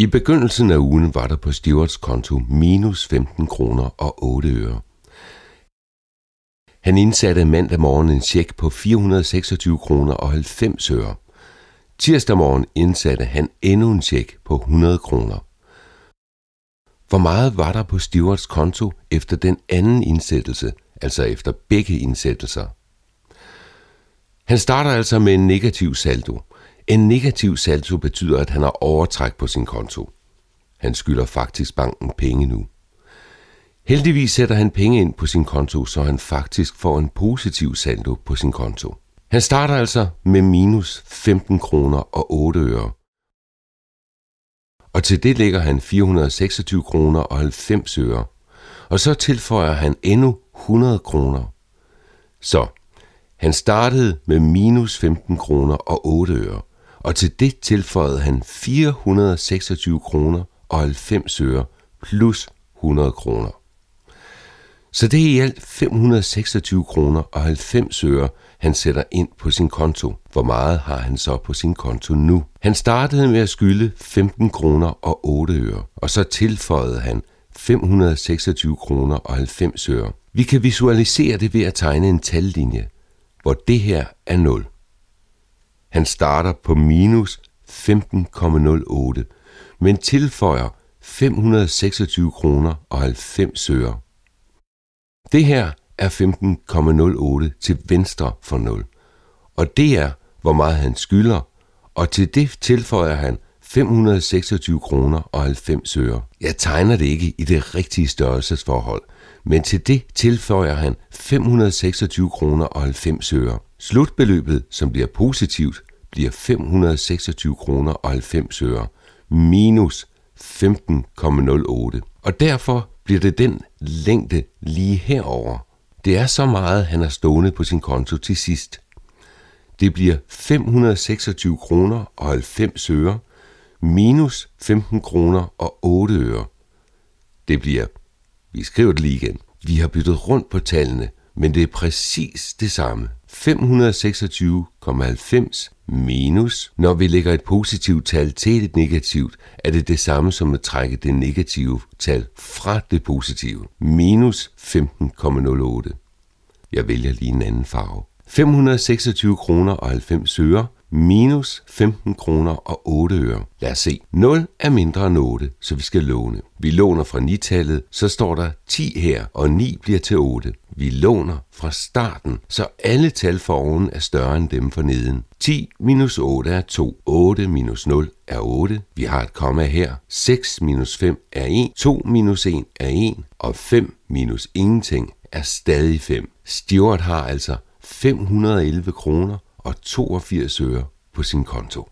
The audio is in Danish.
I begyndelsen af ugen var der på Stewarts konto minus 15 kroner og 8 øre. Han indsatte mandag morgen en tjek på 426 kroner og 90 øre. Tirsdag morgen indsatte han endnu en tjek på 100 kroner. Hvor meget var der på Stewarts konto efter den anden indsættelse, altså efter begge indsættelser? Han starter altså med en negativ saldo – en negativ saldo betyder, at han har overtræk på sin konto. Han skylder faktisk banken penge nu. Heldigvis sætter han penge ind på sin konto, så han faktisk får en positiv saldo på sin konto. Han starter altså med minus 15 kroner og 8 øre. Og til det lægger han 426 kroner og 90 øre. Og så tilføjer han endnu 100 kroner. Så han startede med minus 15 kroner og 8 øre og til det tilføjede han 426 kroner og 90 øre plus 100 kroner. Så det er i alt 526 kroner og 90 øre, han sætter ind på sin konto. Hvor meget har han så på sin konto nu? Han startede med at skylde 15 kroner og 8 øre, og så tilføjede han 526 kroner og 90 øre. Vi kan visualisere det ved at tegne en tallinje, hvor det her er 0. Han starter på minus 15,08, men tilføjer 526 kroner og 90 øre. Det her er 15,08 til venstre for 0, og det er, hvor meget han skylder, og til det tilføjer han 526 kroner og 90 øre. Jeg tegner det ikke i det rigtige størrelsesforhold, men til det tilføjer han 526 kroner og 90 øre. Slutbeløbet, som bliver positivt, bliver 526 kroner og 90 øre, minus 15,08. Og derfor bliver det den længde lige herover. Det er så meget, han har stående på sin konto til sidst. Det bliver 526 kroner og 90 øre, minus 15 kroner og 8 øre. Det bliver, vi skriver det lige igen, vi har byttet rundt på tallene, men det er præcis det samme. 526,90 minus, når vi lægger et positivt tal til et negativt, er det det samme som at trække det negative tal fra det positive. Minus 15,08. Jeg vælger lige en anden farve. 526 kroner og 90 øre minus 15 kroner og 8 øre. Lad os se. 0 er mindre end 8, så vi skal låne. Vi låner fra 9-tallet, så står der 10 her, og 9 bliver til 8 vi låner fra starten, så alle tal for oven er større end dem for neden. 10 minus 8 er 2, 8 minus 0 er 8, vi har et komma her, 6 minus 5 er 1, 2 minus 1 er 1, og 5 minus ingenting er stadig 5. Stewart har altså 511 kroner og 82 øre på sin konto.